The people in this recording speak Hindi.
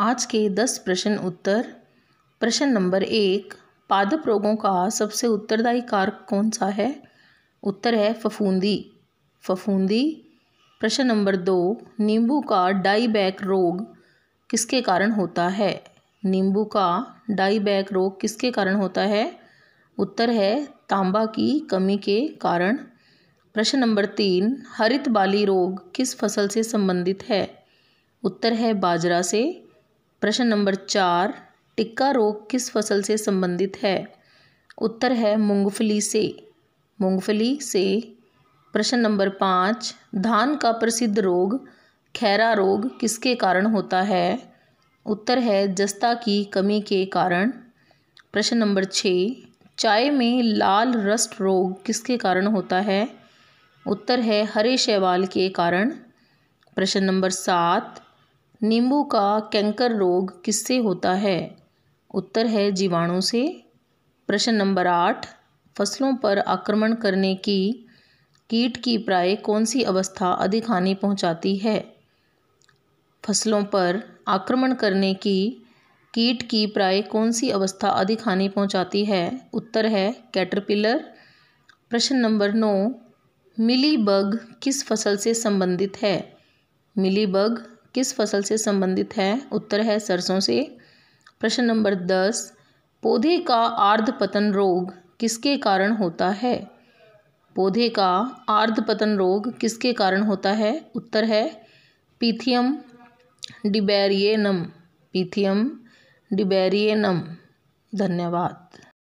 आज के दस प्रश्न उत्तर प्रश्न नंबर एक पादप रोगों का सबसे उत्तरदायी कारक कौन सा है उत्तर है फफूंदी फफूंदी प्रश्न नंबर दो नींबू का डाईबैक रोग किसके कारण होता है नींबू का डाईबैक रोग किसके कारण होता है उत्तर है तांबा की कमी के कारण प्रश्न नंबर तीन हरित बाली रोग किस फसल से संबंधित है उत्तर है बाजरा से प्रश्न नंबर चार टिक्का रोग किस फसल से संबंधित है उत्तर है मूंगफली से मूंगफली से प्रश्न नंबर पाँच धान का प्रसिद्ध रोग खैरा रोग किसके कारण होता है उत्तर है जस्ता की कमी के कारण प्रश्न नंबर छः चाय में लाल रस्ट रोग किसके कारण होता है उत्तर है हरे शैवाल के कारण प्रश्न नंबर सात नींबू का कैंकर रोग किससे होता है उत्तर है जीवाणु से प्रश्न नंबर आठ फसलों पर आक्रमण करने की कीट की प्राय कौन सी अवस्था अधिक हानि पहुंचाती है फसलों पर आक्रमण करने की कीट की प्राय कौन सी अवस्था अधिक हानि पहुंचाती है उत्तर है कैटरपिलर प्रश्न नंबर नौ मिली बग किस फसल से संबंधित है मिली बग किस फसल से संबंधित है उत्तर है सरसों से प्रश्न नंबर दस पौधे का आर्धपतन रोग किसके कारण होता है पौधे का आर्धपतन रोग किसके कारण होता है उत्तर है पीथियम डिबेरियनम पीथियम डिबेरियनम धन्यवाद